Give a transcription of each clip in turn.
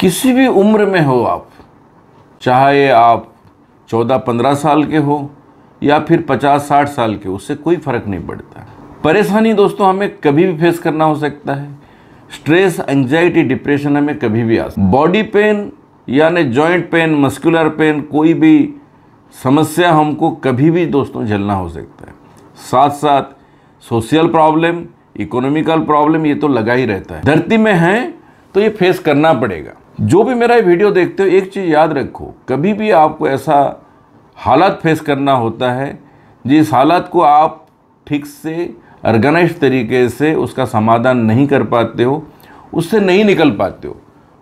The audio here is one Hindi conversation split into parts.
किसी भी उम्र में हो आप चाहे आप चौदह पंद्रह साल के हो या फिर पचास साठ साल के उससे कोई फ़र्क नहीं पड़ता परेशानी दोस्तों हमें कभी भी फेस करना हो सकता है स्ट्रेस एंजाइटी डिप्रेशन हमें कभी भी आ सकता बॉडी पेन यानी जॉइंट पेन मस्कुलर पेन कोई भी समस्या हमको कभी भी दोस्तों झेलना हो सकता है साथ साथ सोशल प्रॉब्लम इकोनॉमिकल प्रॉब्लम ये तो लगा ही रहता है धरती में हैं तो ये फेस करना पड़ेगा जो भी मेरा ये वीडियो देखते हो एक चीज़ याद रखो कभी भी आपको ऐसा हालात फेस करना होता है जिस हालात को आप ठीक से ऑर्गेनाइज तरीके से उसका समाधान नहीं कर पाते हो उससे नहीं निकल पाते हो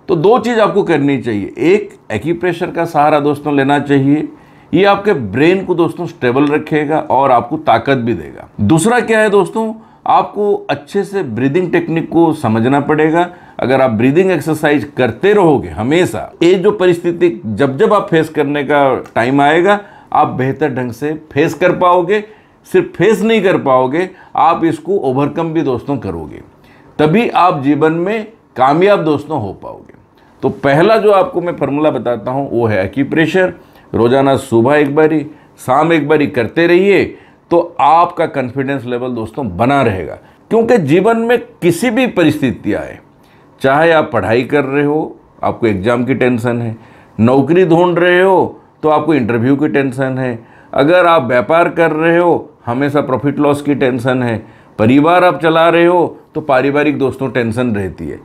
तो दो चीज़ आपको करनी चाहिए एक एक्यूप्रेशर का सहारा दोस्तों लेना चाहिए ये आपके ब्रेन को दोस्तों स्टेबल रखेगा और आपको ताकत भी देगा दूसरा क्या है दोस्तों आपको अच्छे से ब्रीदिंग टेक्निक को समझना पड़ेगा अगर आप ब्रीदिंग एक्सरसाइज करते रहोगे हमेशा ये जो परिस्थिति जब जब आप फेस करने का टाइम आएगा आप बेहतर ढंग से फेस कर पाओगे सिर्फ फेस नहीं कर पाओगे आप इसको ओवरकम भी दोस्तों करोगे तभी आप जीवन में कामयाब दोस्तों हो पाओगे तो पहला जो आपको मैं फार्मूला बताता हूँ वो है एक्यूप्रेशर रोज़ाना सुबह एक बारी शाम एक बारी करते रहिए तो आपका कॉन्फिडेंस लेवल दोस्तों बना रहेगा क्योंकि जीवन में किसी भी परिस्थिति आए चाहे आप पढ़ाई कर रहे हो आपको एग्ज़ाम की टेंशन है नौकरी ढूंढ रहे हो तो आपको इंटरव्यू की टेंशन है अगर आप व्यापार कर रहे हो हमेशा प्रॉफिट लॉस की टेंशन है परिवार आप चला रहे हो तो पारिवारिक दोस्तों टेंशन रहती है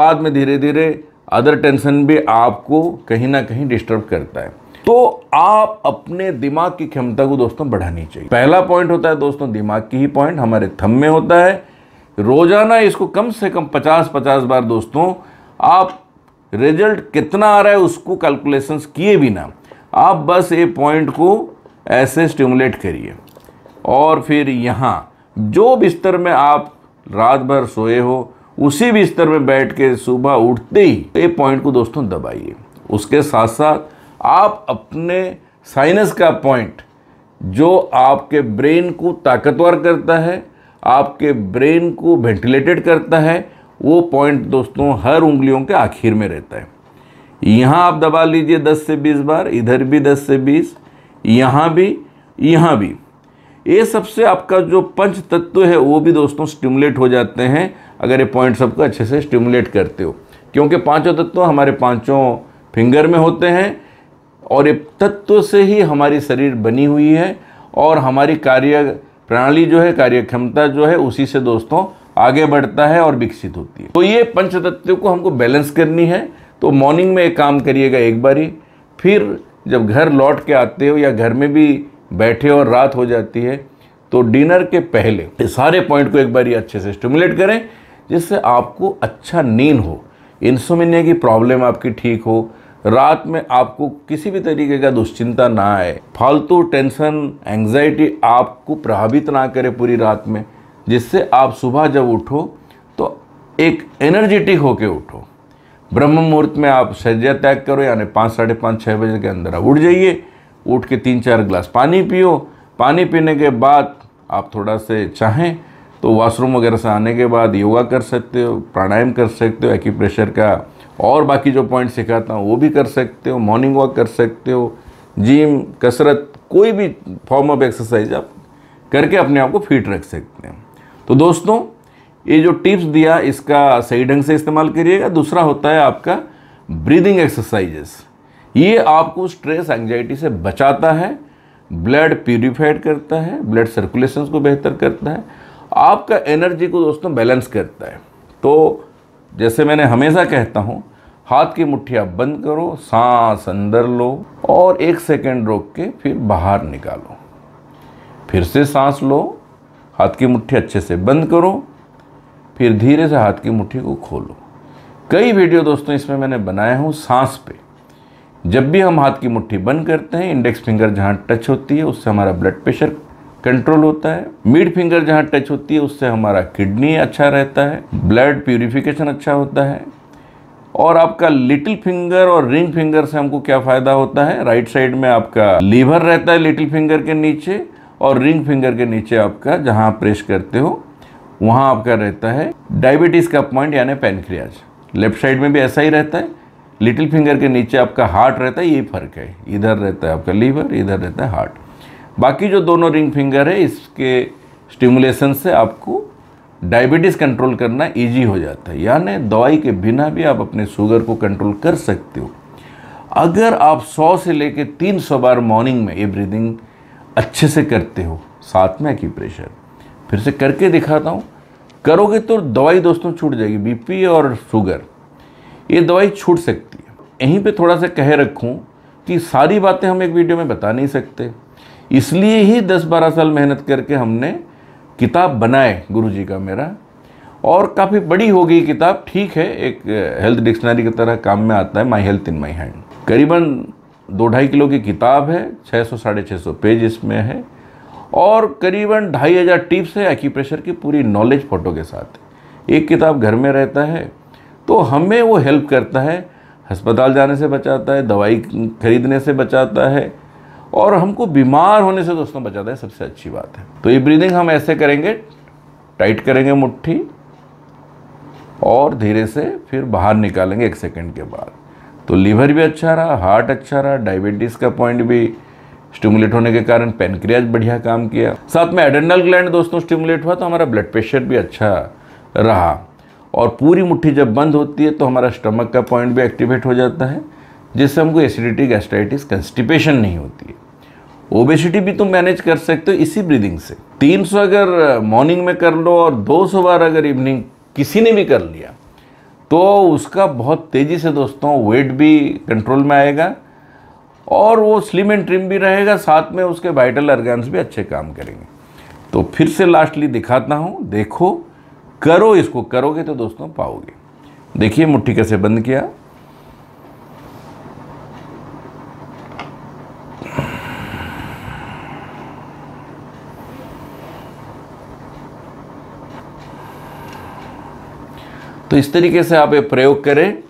बाद में धीरे धीरे अदर टेंशन भी आपको कहीं ना कहीं डिस्टर्ब करता है तो आप अपने दिमाग की क्षमता को दोस्तों बढ़ानी चाहिए पहला पॉइंट होता है दोस्तों दिमाग की ही पॉइंट हमारे थम में होता है रोजाना इसको कम से कम पचास पचास बार दोस्तों आप रिजल्ट कितना आ रहा है उसको कैलकुलेशंस किए बिना आप बस ये पॉइंट को ऐसे स्टिमुलेट करिए और फिर यहाँ जो बिस्तर में आप रात भर सोए हो उसी बिस्तर में बैठ के सुबह उठते ही ये पॉइंट को दोस्तों दबाइए उसके साथ साथ आप अपने साइनस का पॉइंट जो आपके ब्रेन को ताकतवर करता है आपके ब्रेन को वेंटिलेटेड करता है वो पॉइंट दोस्तों हर उंगलियों के आखिर में रहता है यहाँ आप दबा लीजिए 10 से 20 बार इधर भी 10 से 20 यहाँ भी यहाँ भी ये सबसे आपका जो पंच तत्व है वो भी दोस्तों स्टिमुलेट हो जाते हैं अगर ये पॉइंट सबको अच्छे से स्टिमुलेट करते हो क्योंकि पांचों तत्व हमारे पांचों फिंगर में होते हैं और एक तत्व से ही हमारी शरीर बनी हुई है और हमारी कार्य प्रणाली जो है कार्य क्षमता जो है उसी से दोस्तों आगे बढ़ता है और विकसित होती है तो ये पंच तत्व को हमको बैलेंस करनी है तो मॉर्निंग में एक काम करिएगा एक बार ही फिर जब घर लौट के आते हो या घर में भी बैठे और रात हो जाती है तो डिनर के पहले इस सारे पॉइंट को एक बार अच्छे से स्टिमुलेट करें जिससे आपको अच्छा नींद हो इंसोमिनिया की प्रॉब्लम आपकी ठीक हो रात में आपको किसी भी तरीके का दुश्चिंता ना आए फालतू टेंशन एंग्जाइटी आपको प्रभावित ना करे पूरी रात में जिससे आप सुबह जब उठो तो एक एनर्जेटिक होकर उठो ब्रह्म मुहूर्त में आप शैया त्याग करो यानी पाँच साढ़े पाँच छः बजे के अंदर आप उठ जाइए उठ के तीन चार गिलास पानी पियो पानी पीने के बाद आप थोड़ा से चाहें तो वॉशरूम वगैरह से आने के बाद योगा कर सकते हो प्राणायाम कर सकते हो एक्यूप्रेशर का और बाकी जो पॉइंट सिखाता हूँ वो भी कर सकते हो मॉर्निंग वॉक कर सकते हो जिम कसरत कोई भी फॉर्म ऑफ एक्सरसाइज आप करके अपने आप को फिट रख सकते हैं तो दोस्तों ये जो टिप्स दिया इसका सही ढंग से इस्तेमाल करिएगा दूसरा होता है आपका ब्रीदिंग एक्सरसाइजेस ये आपको स्ट्रेस एंगजाइटी से बचाता है ब्लड प्योरीफाइड करता है ब्लड सर्कुलेशन को बेहतर करता है आपका एनर्जी को दोस्तों बैलेंस करता है तो जैसे मैंने हमेशा कहता हूँ हाथ की मुठ्ठियाँ बंद करो सांस अंदर लो और एक सेकेंड रोक के फिर बाहर निकालो फिर से सांस लो हाथ की मुट्ठी अच्छे से बंद करो फिर धीरे से हाथ की मुट्ठी को खोलो कई वीडियो दोस्तों इसमें मैंने बनाया हूँ सांस पे जब भी हम हाथ की मुट्ठी बंद करते हैं इंडेक्स फिंगर जहाँ टच होती है उससे हमारा ब्लड प्रेशर कंट्रोल होता है मिड फिंगर जहाँ टच होती है उससे हमारा किडनी अच्छा रहता है ब्लड प्यूरिफिकेशन अच्छा होता है और आपका लिटिल फिंगर और रिंग फिंगर से हमको क्या फ़ायदा होता है राइट साइड में आपका लीवर रहता है लिटिल फिंगर के नीचे और रिंग फिंगर के नीचे आपका जहाँ प्रेस करते हो वहाँ आपका रहता है डायबिटीज़ का पॉइंट यानी पेनक्रियाज लेफ्ट साइड में भी ऐसा ही रहता है लिटिल फिंगर के नीचे आपका हार्ट रहता है ये फ़र्क है इधर रहता है आपका लीवर इधर रहता है हार्ट बाकी जो दोनों रिंग फिंगर है इसके स्टिमुलेशन से आपको डायबिटीज़ कंट्रोल करना इजी हो जाता है यानी दवाई के बिना भी आप अपने शुगर को कंट्रोल कर सकते हो अगर आप 100 से लेकर 300 बार मॉर्निंग में ये ब्रीदिंग अच्छे से करते हो साथ में की प्रेशर फिर से करके दिखाता हूँ करोगे तो दवाई दोस्तों छूट जाएगी बीपी और शुगर ये दवाई छूट सकती है यहीं पे थोड़ा सा कह रखूँ कि सारी बातें हम एक वीडियो में बता नहीं सकते इसलिए ही 10-12 साल मेहनत करके हमने किताब बनाए गुरु जी का मेरा और काफ़ी बड़ी हो गई किताब ठीक है एक हेल्थ डिक्शनरी की तरह काम में आता है my health in my hand करीबन दो ढाई किलो की किताब है छः सौ साढ़े छः सौ पेज इसमें है और करीबन ढाई हज़ार टिप्स है एक्यूप्रेशर की पूरी नॉलेज फ़ोटो के साथ एक किताब घर में रहता है तो हमें वो हेल्प करता है अस्पताल जाने से बचाता है दवाई खरीदने से बचाता है और हमको बीमार होने से दोस्तों बचाता है सबसे अच्छी बात है तो ये ब्रीदिंग हम ऐसे करेंगे टाइट करेंगे मुट्ठी और धीरे से फिर बाहर निकालेंगे एक सेकंड के बाद तो लीवर भी अच्छा रहा हार्ट अच्छा रहा डायबिटीज़ का पॉइंट भी स्टिमुलेट होने के कारण पेनक्रियाज बढ़िया काम किया साथ में एडेंडल ग्लैंड दोस्तों स्टिमुलेट हुआ तो हमारा ब्लड प्रेशर भी अच्छा रहा और पूरी मुट्ठी जब बंद होती है तो हमारा स्टमक का पॉइंट भी एक्टिवेट हो जाता है जिससे हमको एसिडिटी गैस्ट्राइटिस कंस्टिपेशन नहीं होती है ओबेसिटी भी तुम मैनेज कर सकते हो इसी ब्रीदिंग से 300 अगर मॉर्निंग में कर लो और 200 बार अगर इवनिंग किसी ने भी कर लिया तो उसका बहुत तेज़ी से दोस्तों वेट भी कंट्रोल में आएगा और वो स्लिम एंड ट्रिम भी रहेगा साथ में उसके वाइटल ऑर्गन्स भी अच्छे काम करेंगे तो फिर से लास्टली दिखाता हूँ देखो करो इसको करोगे तो दोस्तों पाओगे देखिए मुट्ठी कैसे बंद किया तो इस तरीके से आप ये प्रयोग करें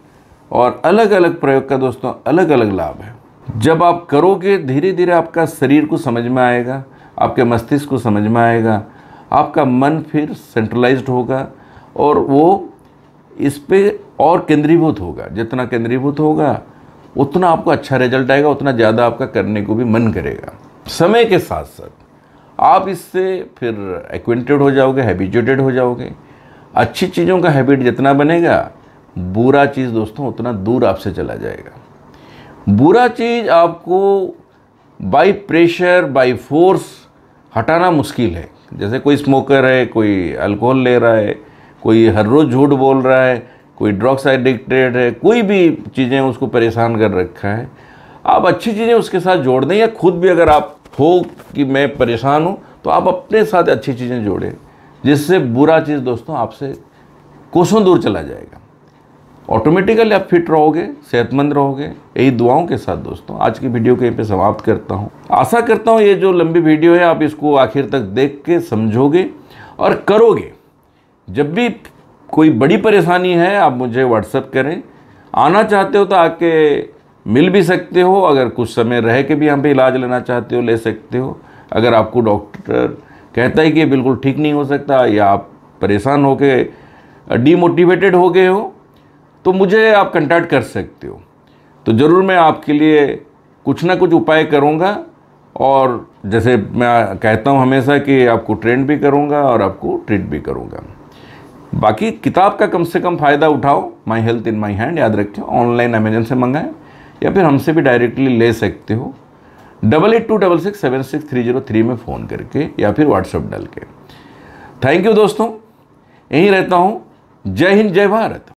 और अलग अलग प्रयोग का दोस्तों अलग अलग लाभ है जब आप करोगे धीरे धीरे आपका शरीर को समझ में आएगा आपके मस्तिष्क को समझ में आएगा आपका मन फिर सेंट्रलाइज्ड होगा और वो इस पर और केंद्रीभूत होगा जितना केंद्रीभूत होगा उतना आपको अच्छा रिजल्ट आएगा उतना ज़्यादा आपका करने को भी मन करेगा समय के साथ साथ आप इससे फिर एक्वेंटेड हो जाओगे हैबिचुएटेड हो जाओगे अच्छी चीज़ों का हैबिट जितना बनेगा बुरा चीज़ दोस्तों उतना दूर आपसे चला जाएगा बुरा चीज़ आपको बाय प्रेशर बाय फोर्स हटाना मुश्किल है जैसे कोई स्मोकर है कोई अल्कोहल ले रहा है कोई हर रोज़ झूठ बोल रहा है कोई ड्रग्स एडिक्टेड है कोई भी चीज़ें उसको परेशान कर रखा है आप अच्छी चीज़ें उसके साथ जोड़ दें या खुद भी अगर आप हो कि मैं परेशान हूँ तो आप अपने साथ अच्छी चीज़ें जोड़ें जिससे बुरा चीज़ दोस्तों आपसे कोसों दूर चला जाएगा ऑटोमेटिकली आप फिट रहोगे सेहतमंद रहोगे यही दुआओं के साथ दोस्तों आज की वीडियो के यहीं पर समाप्त करता हूँ आशा करता हूँ ये जो लंबी वीडियो है आप इसको आखिर तक देख के समझोगे और करोगे जब भी कोई बड़ी परेशानी है आप मुझे व्हाट्सअप करें आना चाहते हो तो आके मिल भी सकते हो अगर कुछ समय रह के भी यहाँ पे इलाज लेना चाहते हो ले सकते हो अगर आपको डॉक्टर कहता है कि बिल्कुल ठीक नहीं हो सकता या आप परेशान हो के डीमोटिवेटेड हो गए हो तो मुझे आप कंटैक्ट कर सकते हो तो ज़रूर मैं आपके लिए कुछ ना कुछ उपाय करूँगा और जैसे मैं कहता हूँ हमेशा कि आपको ट्रेंड भी करूँगा और आपको ट्रीट भी करूँगा बाकी किताब का कम से कम फ़ायदा उठाओ my health in my hand याद रखें ऑनलाइन अमेजन से मंगाएं या फिर हमसे भी डायरेक्टली ले सकते हो double eight two double six seven six three zero three में फ़ोन करके या फिर व्हाट्सअप डाल के थैंक यू दोस्तों यहीं रहता हूँ जय हिंद जय भारत